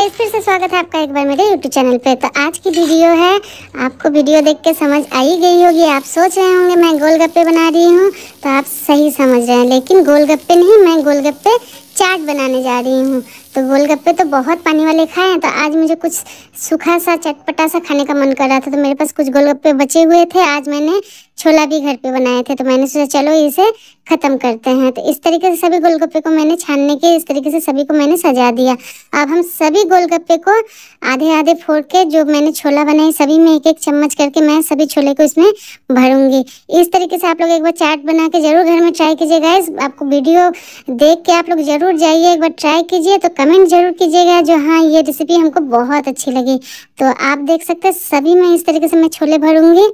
guys फिर से स्वागत है आपका एक बार मेरे यूट्यूब चैनल पे तो आज की वीडियो है आपको वीडियो देख के समझ आई गई होगी आप सोच रहे होंगे मैं गोलगप्पे बना रही हूँ तो आप सही समझ रहे हैं लेकिन गोलगप्पे नहीं मैं गोलगप्पे चाट बनाने जा रही हूँ तो गोलगप्पे तो बहुत पानी वाले खाए हैं तो आज मुझे कुछ सूखा सा चटपटा सा खाने का मन कर रहा था तो मेरे पास कुछ गोलगप्पे बचे हुए थे आज मैंने छोला भी घर पे बनाए थे तो मैंने सोचा चलो इसे ख़त्म करते हैं तो इस तरीके से सभी गोलगप्पे को मैंने छानने के इस तरीके से सभी को मैंने सजा दिया अब हम सभी गोलगप्पे को आधे आधे फोड़ के जो मैंने छोला बनाए सभी में एक एक चम्मच करके मैं सभी छोले को इसमें भरूंगी इस तरीके से आप लोग एक बार चाट बना के ज़रूर घर में ट्राई कीजिएगा आपको वीडियो देख के आप लोग ज़रूर जाइए एक बार ट्राई कीजिए तो कमेंट ज़रूर कीजिएगा जो हाँ ये रेसिपी हमको बहुत अच्छी लगी तो आप देख सकते हैं सभी में इस तरीके से मैं छोले भरूंगी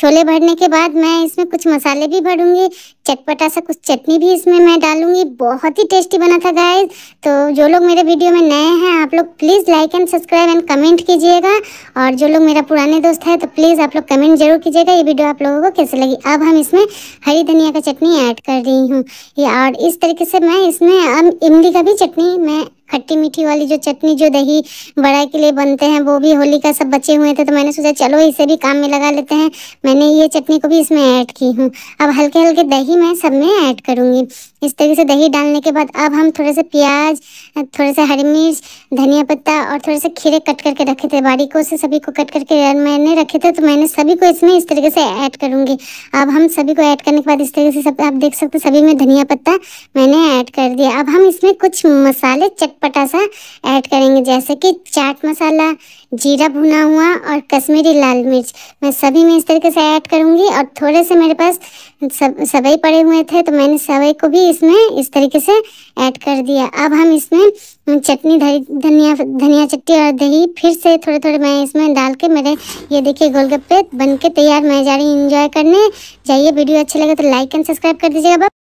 छोले भरने के बाद बाद मैं इसमें कुछ मसाले भी भरूंगी चटपटा सा कुछ चटनी भी इसमें मैं डालूंगी बहुत ही टेस्टी बना था गाइस तो जो लोग मेरे वीडियो में नए हैं आप लोग please like and subscribe and comment कीजिएगा और जो लोग मेरा पुराने दोस्त है तो प्लीज़ आप लोग कमेंट जरूर कीजिएगा ये वीडियो आप लोगों को कैसे लगी अब हम इसमें हरी धनिया का चटनी ऐड कर रही हूँ और इस तरीके से मैं इसमें अब इमली का भी चटनी मैं खट्टी मीठी वाली जो चटनी जो दही बड़ा के लिए बनते हैं वो भी होली का सब बचे हुए थे तो मैंने सोचा चलो इसे भी काम में लगा लेते हैं मैंने ये चटनी को भी इसमें ऐड की हूँ अब हल्के हल्के दही मैं सब में ऐड करूँगी इस तरीके से दही डालने के बाद अब हम थोड़े से प्याज थोड़े से हरी मिर्च धनिया पत्ता और थोड़े से खीरे कट करके रखे थे बारीकों से सभी को कट करके मैंने रखे थे तो मैंने सभी को इसमें इस तरीके से ऐड करूँगी अब हम सभी को ऐड करने के बाद इस तरीके से सब आप देख सकते सभी में धनिया पत्ता मैंने ऐड कर दिया अब हम इसमें कुछ मसाले चट चटपटा सा ऐड करेंगे जैसे कि चाट मसाला जीरा भुना हुआ और कश्मीरी लाल मिर्च मैं सभी में इस तरीके से ऐड करूँगी और थोड़े से मेरे पास सब सवई पड़े हुए थे तो मैंने सवई को भी इसमें इस तरीके से ऐड कर दिया अब हम इसमें चटनी धनिया धनिया चट्टी और दही फिर से थोड़े थोड़े मैं इसमें डाल के मेरे ये देखिए गोलगप्पे बन के तैयार मैं जा रही हूँ इन्जॉय करने जाइए वीडियो अच्छा लगे तो लाइक एंड सब्सक्राइब कर दीजिएगा